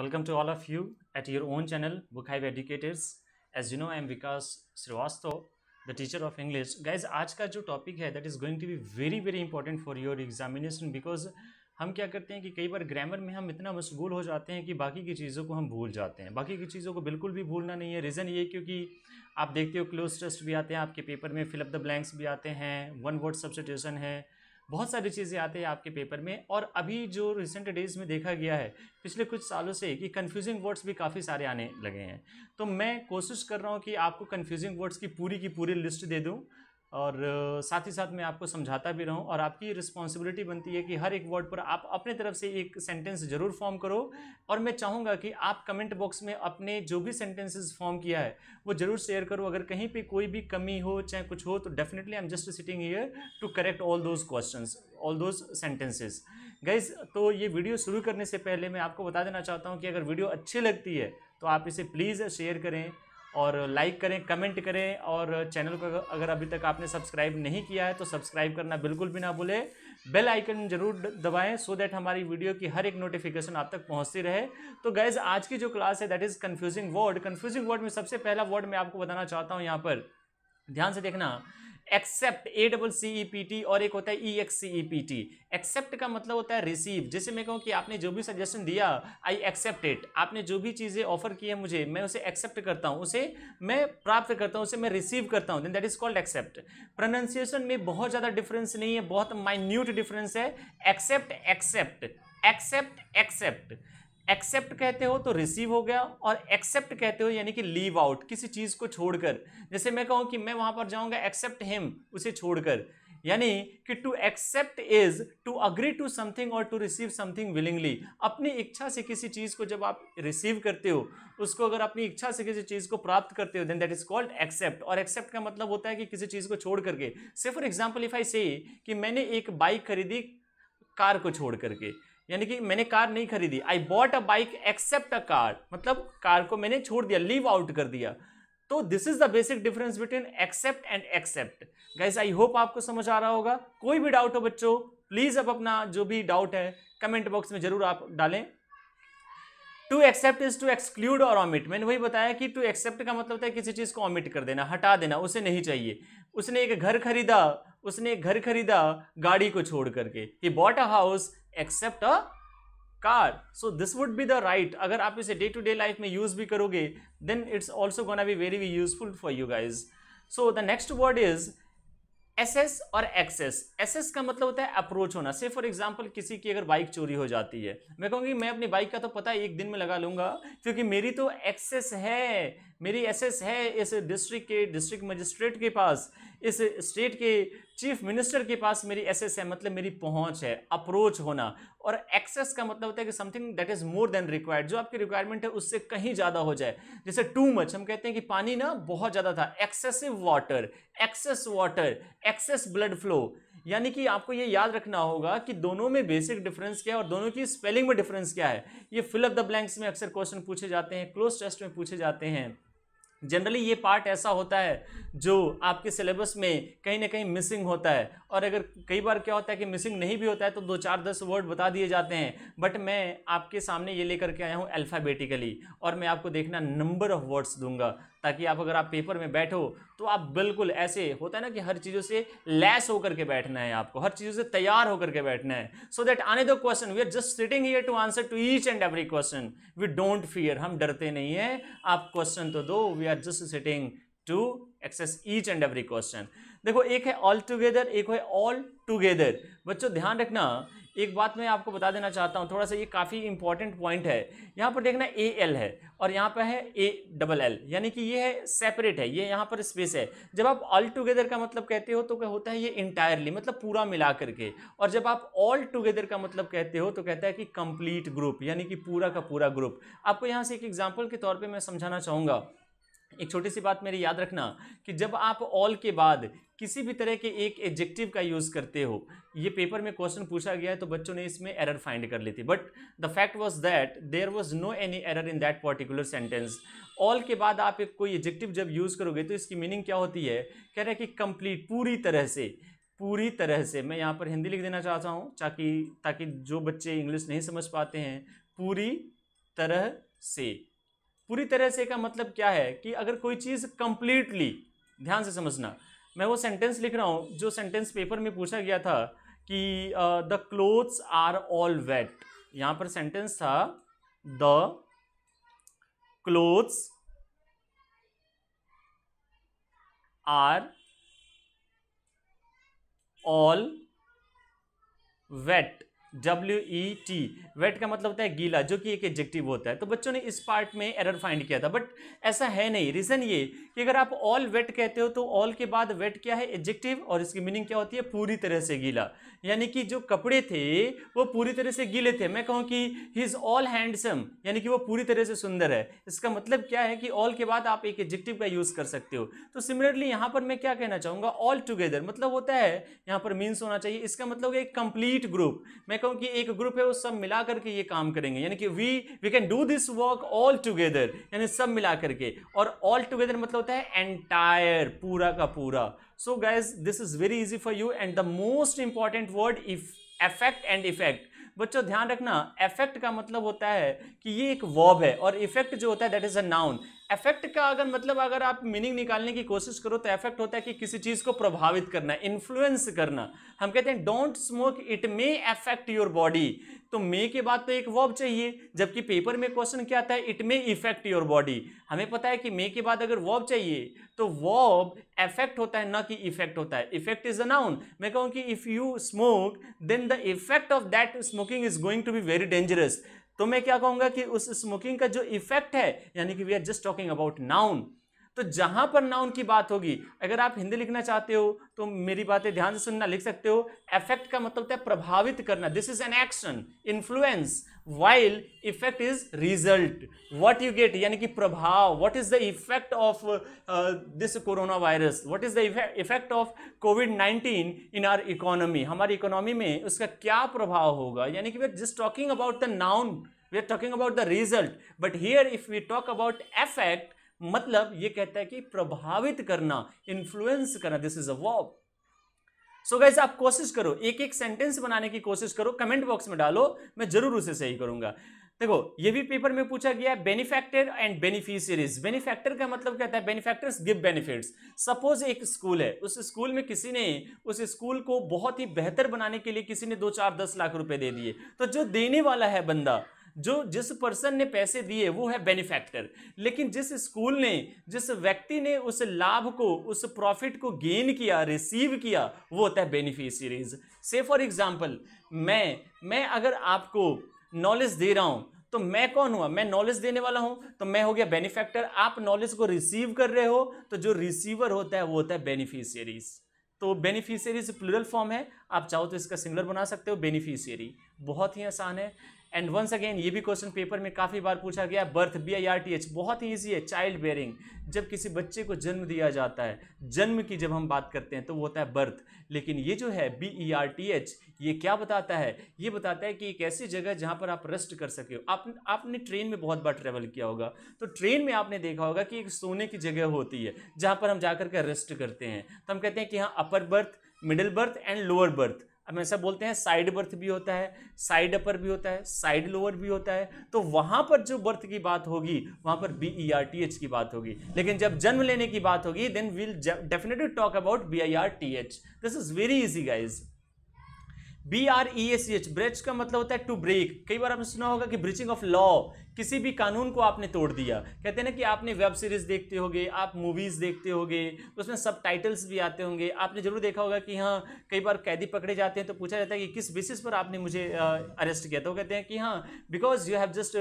Welcome to all of you at your own channel, Book Hive Educators. As you know, I am Vikas Srivastav, the teacher of English. Guys, आज का जो topic है that is going to be very very important for your examination because हम क्या करते हैं कि कई बार ग्रामर में हम इतना मशगूल हो जाते हैं कि बाकी की चीज़ों को हम भूल जाते हैं बाकी की चीज़ों को बिल्कुल भी भूलना नहीं है रीज़न ये क्योंकि आप देखते हो क्लोज टेस्ट भी आते हैं आपके पेपर में फिलअप द ब्लैंक्स भी आते हैं वन वर्ड सब्सटीट्यूशन है बहुत सारी चीज़ें आते हैं आपके पेपर में और अभी जो रिसेंट डेज में देखा गया है पिछले कुछ सालों से कि कन्फ्यूजिंग वर्ड्स भी काफ़ी सारे आने लगे हैं तो मैं कोशिश कर रहा हूँ कि आपको कन्फ्यूजिंग वर्ड्स की पूरी की पूरी लिस्ट दे दूँ और साथ ही साथ मैं आपको समझाता भी रहूं और आपकी रिस्पॉन्सिबिलिटी बनती है कि हर एक वर्ड पर आप अपने तरफ से एक सेंटेंस ज़रूर फॉर्म करो और मैं चाहूँगा कि आप कमेंट बॉक्स में अपने जो भी सेंटेंसेस फॉर्म किया है वो ज़रूर शेयर करो अगर कहीं पे कोई भी कमी हो चाहे कुछ हो तो definitely I am just sitting here to correct all those question all those sentences guys तो ये वीडियो शुरू करने से पहले मैं आपको बता देना चाहता हूँ कि अगर वीडियो अच्छी लगती है तो आप इसे प्लीज़ शेयर करें और लाइक करें कमेंट करें और चैनल को अगर अभी तक आपने सब्सक्राइब नहीं किया है तो सब्सक्राइब करना बिल्कुल भी ना भूलें बेल आइकन जरूर दबाएं सो दैट हमारी वीडियो की हर एक नोटिफिकेशन आप तक पहुंचती रहे तो गैज़ आज की जो क्लास है that is confusing word confusing word में सबसे पहला वर्ड मैं आपको बताना चाहता हूँ यहाँ पर ध्यान से देखना accept A double C E P T और एक होता है E X C E P T accept का मतलब होता है रिसीव जैसे मैं कहूँ कि आपने जो भी सजेशन दिया आई एक्सेप्ट इट आपने जो भी चीज़ें ऑफर की है मुझे मैं उसे एक्सेप्ट करता हूँ उसे मैं प्राप्त करता हूँ उसे मैं रिसीव करता हूँ then that is called accept pronunciation में बहुत ज़्यादा डिफरेंस नहीं है बहुत माइन्यूट डिफरेंस है accept accept accept accept accept कहते हो तो रिसीव हो गया और एक्सेप्ट कहते हो यानी कि लीव आउट किसी चीज़ को छोड़कर जैसे मैं कहूँ कि मैं वहाँ पर जाऊँगा एक्सेप्ट हिम उसे छोड़कर यानी कि to accept is to agree to something और टू रिसीव समथिंग विलिंगली अपनी इच्छा से किसी चीज़ को जब आप रिसीव करते हो उसको अगर अपनी इच्छा से किसी चीज़ को प्राप्त करते हो then that is called accept और एक्सेप्ट का मतलब होता है कि किसी चीज़ को छोड़ करके से फॉर एग्जाम्पल इफ आई से कि मैंने एक बाइक खरीदी कार को छोड़ करके यानी कि मैंने कार नहीं खरीदी I bought a bike except a car मतलब कार को मैंने छोड़ दिया लीव आउट कर दिया तो this is the basic difference between accept and except guys I hope आपको समझ आ रहा होगा कोई भी डाउट हो बच्चों प्लीज अब अपना जो भी डाउट है कमेंट बॉक्स में जरूर आप डालें to accept is to exclude और ऑमिट मैंने वही बताया कि टू एक्सेप्ट का मतलब है किसी चीज़ को ऑमिट कर देना हटा देना उसे नहीं चाहिए उसने एक घर खरीदा उसने एक घर खरीदा गाड़ी को छोड़ करके ही bought a house except a car so this would be the right अगर आप इसे डे टू डे लाइफ में यूज भी करोगे then it's also gonna be very useful for you guys so the next word is S S और excess S S का मतलब होता है अप्रोच होना से फॉर एग्जाम्पल किसी की अगर बाइक चोरी हो जाती है मैं कहूँगी मैं अपनी बाइक का तो पता एक दिन में लगा लूंगा क्योंकि मेरी तो एक्सेस है मेरी एस एस है इस डिस्ट्रिक्ट के डिस्ट्रिक्ट मजिस्ट्रेट के पास इस स्टेट के चीफ मिनिस्टर के पास मेरी एसेस है मतलब मेरी पहुंच है अप्रोच होना और एक्सेस का मतलब होता है कि something that is more than required जो आपकी रिक्वायरमेंट है उससे कहीं ज़्यादा हो जाए जैसे टू मच हम कहते हैं कि पानी ना बहुत ज़्यादा था excessive water excess water excess blood flow यानी कि आपको ये याद रखना होगा कि दोनों में बेसिक डिफरेंस क्या है और दोनों की स्पेलिंग में डिफरेंस क्या है ये फिल अप द ब्लैंक्स में अक्सर क्वेश्चन पूछे जाते हैं क्लोज टेस्ट में पूछे जाते हैं जनरली ये पार्ट ऐसा होता है जो आपके सिलेबस में कहीं ना कहीं मिसिंग होता है और अगर कई बार क्या होता है कि मिसिंग नहीं भी होता है तो दो चार दस वर्ड बता दिए जाते हैं बट मैं आपके सामने ये लेकर के आया हूँ अल्फ़ाबेटिकली और मैं आपको देखना नंबर ऑफ वर्ड्स दूंगा ताकि आप अगर आप पेपर में बैठो तो आप बिल्कुल ऐसे होता है ना कि हर चीज़ों से लैस होकर के बैठना है आपको हर चीज़ों से तैयार होकर के बैठना है सो दैट आने दो question we are just sitting here to answer to each and every question we don't fear हम डरते नहीं है आप क्वेश्चन तो दो we are just sitting to access each and every question देखो एक है ऑल टुगेदर एक है ऑल टुगेदर बच्चों ध्यान रखना एक बात मैं आपको बता देना चाहता हूँ थोड़ा सा ये काफ़ी इंपॉर्टेंट पॉइंट है यहाँ पर देखना ए एल है और यहाँ पर है ए डबल एल यानी कि ये है सेपरेट है ये यहाँ पर स्पेस है जब आप ऑल टुगेदर का मतलब कहते हो तो क्या होता है ये इंटायरली मतलब पूरा मिला करके और जब आप ऑल टुगेदर का मतलब कहते हो तो कहता है कि कंप्लीट ग्रुप यानी कि पूरा का पूरा ग्रुप आपको यहाँ से एक एग्जाम्पल के तौर पर मैं समझाना चाहूँगा एक छोटी सी बात मेरे याद रखना कि जब आप ऑल के बाद किसी भी तरह के एक एडजेक्टिव का यूज़ करते हो ये पेपर में क्वेश्चन पूछा गया है तो बच्चों ने इसमें एरर फाइंड कर ली थी but the fact was that there was no any error in that particular sentence all के बाद आप एक कोई एडजेक्टिव जब यूज़ करोगे तो इसकी मीनिंग क्या होती है कह रहे हैं कि कंप्लीट पूरी तरह से पूरी तरह से मैं यहाँ पर हिंदी लिख देना चाहता हूँ ताकि ताकि जो बच्चे इंग्लिश नहीं समझ पाते हैं पूरी तरह से पूरी तरह से का मतलब क्या है कि अगर कोई चीज़ कंप्लीटली ध्यान से समझना मैं वो सेंटेंस लिख रहा हूँ जो सेंटेंस पेपर में पूछा गया था कि the clothes are all wet यहाँ पर सेंटेंस था the clothes are all wet W E T wet का मतलब होता है गीला जो कि एक एडजेक्टिव होता है तो बच्चों ने इस पार्ट में एरर फाइंड किया था बट ऐसा है नहीं रीज़न ये कि अगर आप ऑल वेट कहते हो तो ऑल के बाद वेट क्या है एडजेक्टिव और इसकी मीनिंग क्या होती है पूरी तरह से गीला यानी कि जो कपड़े थे वो पूरी तरह से गीले थे मैं कहूँ कि ही इज़ ऑल हैंडसम यानी कि वो पूरी तरह से सुंदर है इसका मतलब क्या है कि ऑल के बाद आप एक एडजेक्टिव का यूज़ कर सकते हो तो सिमिलरली यहाँ पर मैं क्या कहना चाहूँगा ऑल टुगेदर मतलब होता है यहाँ पर मीन्स होना चाहिए इसका मतलब एक कंप्लीट ग्रुप मैं कहूं कि एक ग्रुप है वो सब मिला करके ये काम करेंगे यानी कि we we can do this work all together यानी सब मिला करके और ऑल टुगेदर मतलब होता है एंटायर पूरा का पूरा so guys this is very easy for you and the most important word if affect and effect बच्चों ध्यान रखना इफेक्ट का मतलब होता है कि ये एक वर्ब है और इफेक्ट जो होता है that is a noun effect का अगर मतलब अगर आप मीनिंग निकालने की कोशिश करो तो इफेक्ट होता है कि किसी चीज को प्रभावित करना इन्फ्लुएंस करना हम कहते हैं don't smoke it may affect your body तो मे के बाद तो एक वर्ब चाहिए जबकि पेपर में क्वेश्चन क्या आता है it may effect your body हमें पता है कि मे के बाद अगर वर्ब चाहिए तो वर्ब इफेक्ट होता है ना कि इफेक्ट होता है इफेक्ट इज अ नाउन मैं कहूँ कि if you smoke then the effect of that smoking is going to be very dangerous तो मैं क्या कहूंगा कि उस स्मोकिंग का जो इफेक्ट है यानी कि we are just talking about noun तो जहां पर नाउन की बात होगी अगर आप हिंदी लिखना चाहते हो तो मेरी बातें ध्यान से सुनना लिख सकते हो इफेक्ट का मतलब होता है प्रभावित करना this is an action influence while effect is result what you get यानी कि प्रभाव what is the effect of this corona virus what is the effect of covid nineteen in our economy हमारी इकोनॉमी में उसका क्या प्रभाव होगा यानी कि we just talking about the noun we are talking about the result but here if we talk about affect मतलब ये कहता है कि प्रभावित करना इन्फ्लुएंस करना दिस इज अ वॉब सो गाइज आप कोशिश करो एक एक सेंटेंस बनाने की कोशिश करो कमेंट बॉक्स में डालो मैं जरूर उसे सही करूंगा देखो ये भी पेपर में पूछा गया बेनिफैक्टर एंड बेनिफिशियरीज बेनिफैक्टर का मतलब क्या है बेनिफैक्टर्स गिव बेनिफिट्स सपोज एक स्कूल है उस स्कूल में किसी ने उस स्कूल को बहुत ही बेहतर बनाने के लिए किसी ने दो चार दस लाख रुपए दे दिए तो जो देने वाला है बंदा जो जिस पर्सन ने पैसे दिए वो है बेनिफैक्टर लेकिन जिस स्कूल ने जिस व्यक्ति ने उस लाभ को उस प्रॉफिट को गेन किया रिसीव किया वो होता है बेनिफिशियरीज से फॉर एग्जाम्पल मैं मैं अगर आपको नॉलेज दे रहा हूँ तो मैं कौन हुआ मैं नॉलेज देने वाला हूँ तो मैं हो गया बेनिफैक्टर आप नॉलेज को रिसीव कर रहे हो तो जो रिसीवर होता है वो होता है बेनिफिशियरीज तो बेनिफिशियरीज प्लूरल फॉर्म है आप चाहो तो इसका सिंगलर बना सकते हो बेनिफिशियरी बहुत ही आसान है एंड वंस अगेन ये भी क्वेश्चन पेपर में काफ़ी बार पूछा गया birth B I R T H बहुत ही ईजी है चाइल्ड बेयरिंग जब किसी बच्चे को जन्म दिया जाता है जन्म की जब हम बात करते हैं तो वो होता है बर्थ लेकिन ये जो है B E R T H ये क्या बताता है ये बताता है कि एक ऐसी जगह जहाँ पर आप रेस्ट कर सके हो आप, आपने ट्रेन में बहुत बार ट्रेवल किया होगा तो ट्रेन में आपने देखा होगा कि एक सोने की जगह होती है जहाँ पर हम जा कर के रेस्ट करते हैं तो हम कहते हैं कि हाँ upper berth middle berth and lower berth हमेशा बोलते हैं साइड बर्थ भी होता है साइड अपर भी होता है साइड लोअर भी होता है तो वहां पर जो बर्थ की बात होगी वहां पर B E R T H की बात होगी लेकिन जब जन्म लेने की बात होगी then will definitely talk about B I R T H this is very easy guys B R E S H breach का मतलब होता है टू ब्रेक कई बार आपने सुना होगा कि ब्रिचिंग ऑफ लॉ किसी भी कानून को आपने तोड़ दिया कहते हैं ना कि आपने वेब सीरीज़ देखते होगे आप मूवीज़ देखते होगे तो उसमें सब टाइटल्स भी आते होंगे आपने ज़रूर देखा होगा कि हाँ कई बार कैदी पकड़े जाते हैं तो पूछा जाता है कि किस बेसिस पर आपने मुझे अरेस्ट किया तो कहते हैं कि हाँ because you have just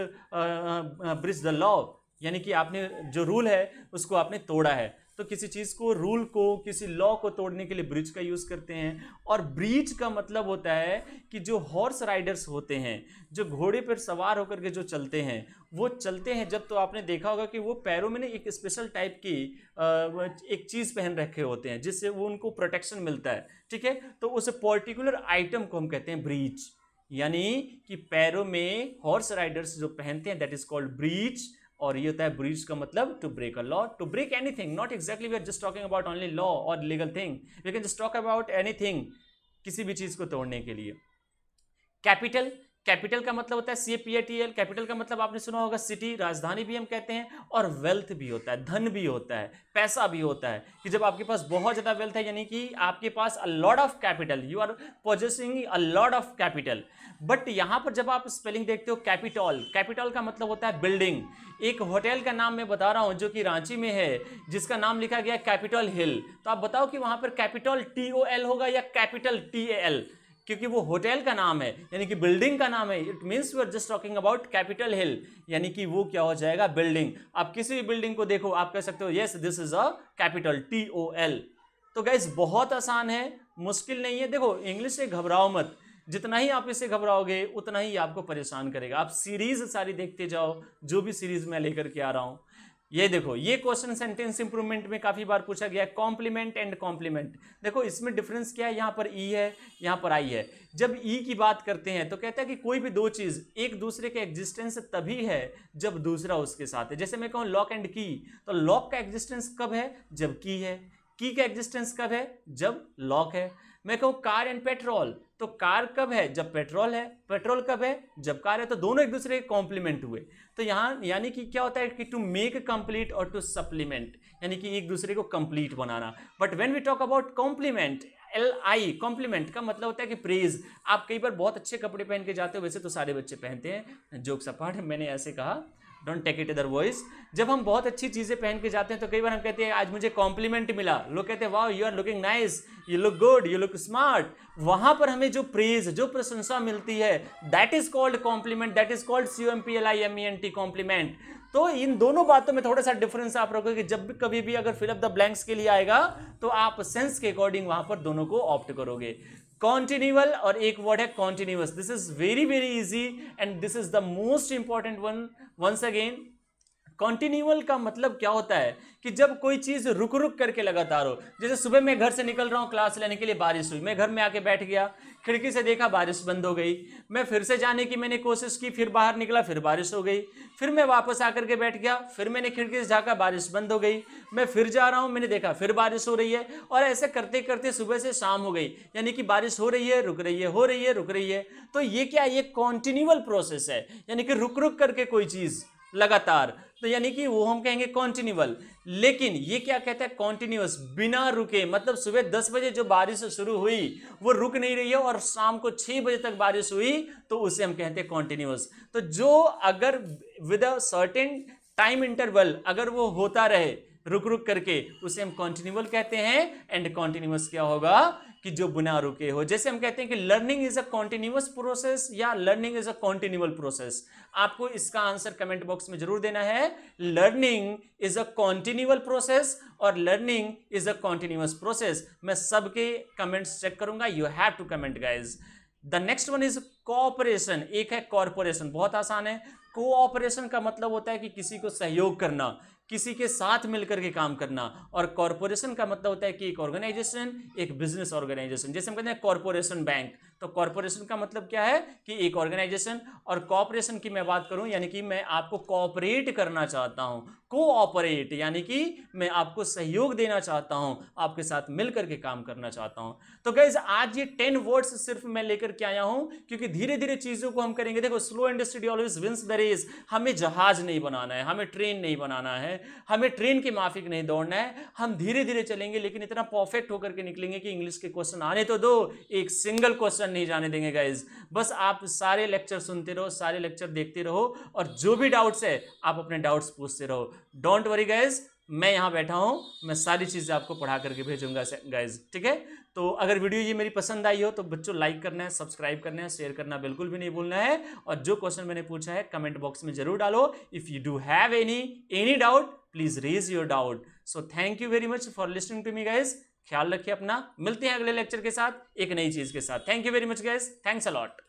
breach the law यानी कि आपने जो रूल है उसको आपने तोड़ा है तो किसी चीज़ को रूल को किसी लॉ को तोड़ने के लिए ब्रिज का यूज़ करते हैं और ब्रिज का मतलब होता है कि जो हॉर्स राइडर्स होते हैं जो घोड़े पर सवार होकर के जो चलते हैं वो चलते हैं जब तो आपने देखा होगा कि वो पैरों में ना एक स्पेशल टाइप की एक चीज़ पहन रखे होते हैं जिससे वो उनको प्रोटेक्शन मिलता है ठीक है तो उस पर्टिकुलर आइटम को हम कहते हैं ब्रीच यानी कि पैरों में हॉर्स राइडर्स जो पहनते हैं दैट इज़ कॉल्ड ब्रीच और ये होता है ब्रीच का मतलब to break a law to break anything not exactly we are just talking about only law और legal thing we can just talk about thing किसी भी चीज को तोड़ने के लिए कैपिटल कैपिटल का मतलब होता है C P T L capital का मतलब आपने सुना होगा सिटी राजधानी भी हम कहते हैं और वेल्थ भी होता है धन भी होता है पैसा भी होता है कि जब आपके पास बहुत ज़्यादा वेल्थ है यानी कि आपके पास a lot of capital you are possessing a lot of capital but यहाँ पर जब आप स्पेलिंग देखते हो कैपिटॉल कैपिटॉल का मतलब होता है बिल्डिंग एक होटल का नाम मैं बता रहा हूँ जो कि रांची में है जिसका नाम लिखा गया कैपिटल हिल तो आप बताओ कि वहाँ पर कैपिटल टी ओ एल होगा या कैपिटल टी ए एल क्योंकि वो होटल का नाम है यानी कि बिल्डिंग का नाम है it means we are just talking about Capitol Hill यानी कि वो क्या हो जाएगा बिल्डिंग आप किसी भी बिल्डिंग को देखो आप कह सकते हो yes this is a capital T O L तो गैस बहुत आसान है मुश्किल नहीं है देखो इंग्लिश से घबराओ मत जितना ही आप इसे घबराओगे उतना ही आपको परेशान करेगा आप सीरीज सारी देखते जाओ जो भी सीरीज मैं लेकर के आ रहा हूँ ये देखो ये क्वेश्चन सेंटेंस इंप्रूवमेंट में काफी बार पूछा गया है कॉम्प्लीमेंट एंड कॉम्प्लीमेंट देखो इसमें डिफरेंस क्या है यहाँ पर ई e है यहाँ पर आई है जब ई e की बात करते हैं तो कहता है कि कोई भी दो चीज एक दूसरे के एग्जिस्टेंस तभी है जब दूसरा उसके साथ है जैसे मैं कहूँ लॉक एंड की तो लॉक का एग्जिस्टेंस कब है जब की है की का एग्जिस्टेंस कब है जब लॉक है मैं कहूँ कार एंड पेट्रोल तो कार कब है जब पेट्रोल है पेट्रोल कब है जब कार है तो दोनों एक दूसरे के कॉम्प्लीमेंट हुए तो यहाँ यानी कि क्या होता है कि टू मेक कंप्लीट और टू सप्लीमेंट यानी कि एक दूसरे को कंप्लीट बनाना but when we talk about compliment L I compliment का मतलब होता है कि प्रेज आप कई बार बहुत अच्छे कपड़े पहन के जाते हो वैसे तो सारे बच्चे पहनते हैं जोक सपाट मैंने ऐसे कहा डोंट टेक इट वॉइस जब हम बहुत अच्छी चीज़ें पहन के जाते हैं तो कई बार हम कहते हैं आज मुझे कॉम्प्लीमेंट मिला लोग कहते हैं वाह you are looking nice you look good you look smart वहां पर हमें जो प्रेज जो प्रशंसा मिलती है that is called compliment that is called C M P L I M E N T compliment तो इन दोनों बातों में थोड़ा सा डिफरेंस आप रखोगे कि जब भी कभी भी अगर फिलअप द ब्लैंक्स के लिए आएगा तो आप सेंस के अकॉर्डिंग वहां पर दोनों को ऑप्ट करोगे कॉन्टिन्यूअल और एक वर्ड है continuous this is very very easy and this is the most important one once again continual का मतलब क्या होता है कि जब कोई चीज़ रुक रुक करके लगातार हो जैसे सुबह मैं घर से निकल रहा हूँ क्लास लेने के लिए बारिश हुई मैं घर में आके बैठ गया खिड़की से देखा बारिश बंद हो गई मैं फिर से जाने की मैंने कोशिश की फिर बाहर निकला फिर बारिश हो गई फिर मैं वापस आकर के बैठ गया फिर मैंने खिड़की से झाँका बारिश बंद हो गई मैं फिर जा रहा हूँ मैंने देखा फिर बारिश हो रही है और ऐसे करते करते सुबह से शाम हो गई यानी कि बारिश हो रही है रुक रही है हो रही है रुक रही है तो ये क्या ये कॉन्टिन्यूअल प्रोसेस है यानी कि रुक रुक करके कोई चीज़ लगातार तो यानी कि वो हम कहेंगे कॉन्टिन्यूअल लेकिन ये क्या कहता है कॉन्टिन्यूस बिना रुके मतलब सुबह दस बजे जो बारिश शुरू हुई वो रुक नहीं रही है और शाम को छः बजे तक बारिश हुई तो उसे हम कहते हैं कॉन्टिन्यूस तो जो अगर with a certain time interval अगर वो होता रहे रुक रुक करके उसे हम कॉन्टिन्यूअल कहते हैं एंड कॉन्टिन्यूस क्या होगा कि जो बिना रुके हो जैसे हम कहते हैं कि learning is a continuous process या learning is a continual process आपको इसका आंसर कमेंट बॉक्स में जरूर देना है learning is a continual process और learning is a continuous process मैं सबके कमेंट्स चेक करूंगा you have to comment guys the next one is cooperation एक है कॉरपोरेशन बहुत आसान है कोऑपरेशन का मतलब होता है कि किसी को सहयोग करना किसी के साथ मिलकर के काम करना और कॉरपोरेशन का मतलब होता है कि एक ऑर्गेनाइजेशन एक बिजनेस ऑर्गेनाइजेशन जैसे हम कहते हैं कॉरपोरेशन बैंक तो कॉरपोरेशन का मतलब क्या है कि एक ऑर्गेनाइजेशन और कॉपरेशन की मैं बात करूं यानी कि मैं आपको कॉपरेट करना चाहता हूं कोऑपरेट यानी कि मैं आपको सहयोग देना चाहता हूं आपके साथ मिलकर के काम करना चाहता हूं तो गैज आज ये टेन वर्ड्स सिर्फ मैं लेकर के आया हूं क्योंकि धीरे धीरे चीज़ों को हम करेंगे देखो slow industry always wins the race हमें जहाज नहीं बनाना है हमें ट्रेन नहीं बनाना है हमें ट्रेन के माफिक नहीं दौड़ना है हम धीरे धीरे चलेंगे लेकिन इतना परफेक्ट होकर के निकलेंगे कि इंग्लिश के क्वेश्चन आने तो दो एक सिंगल क्वेश्चन नहीं जाने देंगे गाइज बस आप सारे लेक्चर सुनते रहो सारे लेक्चर देखते रहो और जो भी डाउट्स है आप अपने डाउट्स पूछते रहो डोंट वरी गाइज मैं यहाँ बैठा हूँ मैं सारी चीज़ें आपको पढ़ा करके भेजूंगा गाइज ठीक है तो अगर वीडियो ये मेरी पसंद आई हो तो बच्चों लाइक करना है सब्सक्राइब करना है शेयर करना बिल्कुल भी नहीं भूलना है और जो क्वेश्चन मैंने पूछा है कमेंट बॉक्स में जरूर डालो if you do have any any doubt please raise your doubt so thank you very much for listening to me guys ख्याल रखिए अपना मिलते हैं अगले लेक्चर के साथ एक नई चीज़ के साथ thank you very much guys thanks allot